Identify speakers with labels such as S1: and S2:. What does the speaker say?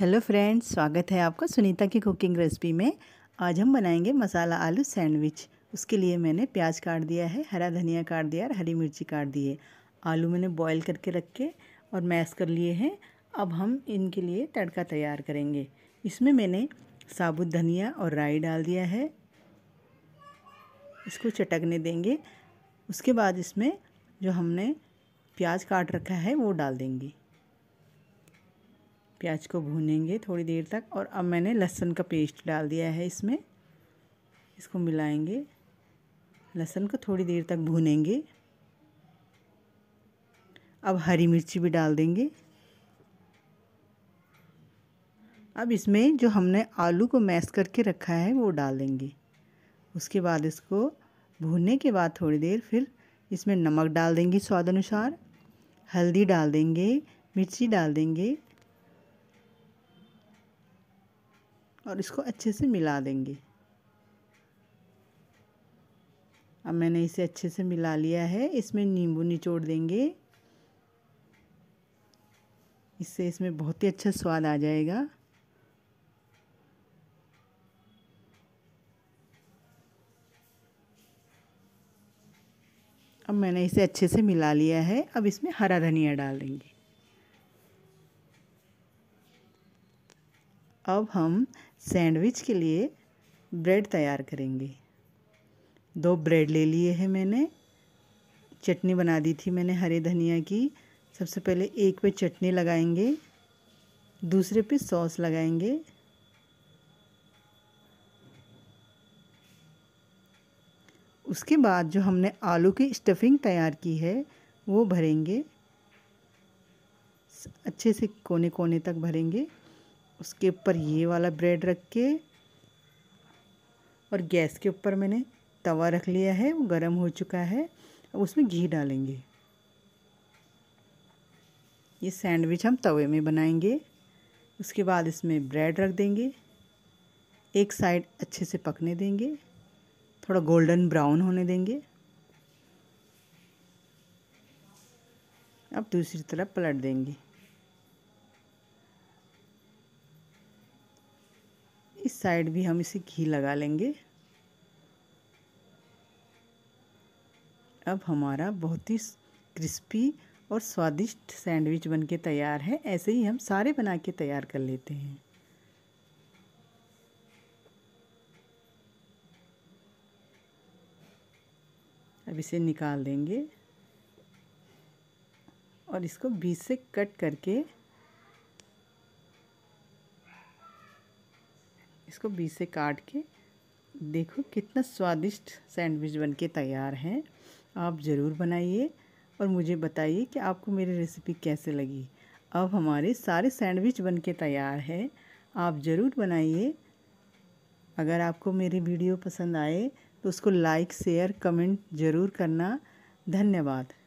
S1: hello friends स्वागत है आपका सुनीता की कुकिंग रेसिपी में आज हम बनाएंगे मसाला आलू सैंडविच उसके लिए मैंने प्याज काट दिया है हरा धनिया काट दिया और हरी मिर्ची काट दी है आलू मैंने बॉईल करके रखे और मैश कर लिए हैं अब हम इनके लिए तड़का तैयार करेंगे इसमें मैंने साबुत धनिया और राई डाल दिया है इसको चटकने देंगे उसके बाद इसमें जो हमने प्याज काट रखा है वो डाल देंगे प्याज को भूनेंगे थोड़ी देर तक और अब मैंने लहसुन का पेस्ट डाल दिया है इसमें इसको मिलाएंगे लहसुन को थोड़ी देर तक भूनेंगे अब हरी मिर्ची भी डाल देंगे अब इसमें जो हमने आलू को मैश करके रखा है वो डाल देंगे उसके बाद इसको भूनने के बाद थोड़ी देर फिर इसमें नमक डाल देंगे स्वाद अनुसार हल्दी डाल देंगे मिर्ची डाल देंगे और इसको अच्छे से मिला देंगे अब मैंने इसे अच्छे से मिला लिया है इसमें नींबू निचोड़ देंगे इससे इसमें बहुत ही अच्छा स्वाद आ जाएगा अब मैंने इसे अच्छे से मिला लिया है अब इसमें हरा धनिया डाल देंगे अब हम सैंडविच के लिए ब्रेड तैयार करेंगे दो ब्रेड ले लिए हैं मैंने चटनी बना दी थी मैंने हरे धनिया की सबसे पहले एक पे चटनी लगाएंगे दूसरे पे सॉस लगाएंगे उसके बाद जो हमने आलू की स्टफिंग तैयार की है वो भरेंगे अच्छे से कोने कोने तक भरेंगे उसके ऊपर ये वाला ब्रेड रख के और गैस के ऊपर मैंने तवा रख लिया है वो गर्म हो चुका है अब उसमें घी डालेंगे ये सैंडविच हम तवे में बनाएंगे उसके बाद इसमें ब्रेड रख देंगे एक साइड अच्छे से पकने देंगे थोड़ा गोल्डन ब्राउन होने देंगे अब दूसरी तरफ पलट देंगे इस साइड भी हम इसे घी लगा लेंगे अब हमारा बहुत ही क्रिस्पी और स्वादिष्ट सैंडविच बन के तैयार है ऐसे ही हम सारे बना के तैयार कर लेते हैं अब इसे निकाल देंगे और इसको बीच से कट करके इसको बीच से काट के देखो कितना स्वादिष्ट सैंडविच बन के तैयार है आप ज़रूर बनाइए और मुझे बताइए कि आपको मेरी रेसिपी कैसे लगी अब हमारे सारे सैंडविच बन के तैयार है आप ज़रूर बनाइए अगर आपको मेरी वीडियो पसंद आए तो उसको लाइक शेयर कमेंट ज़रूर करना धन्यवाद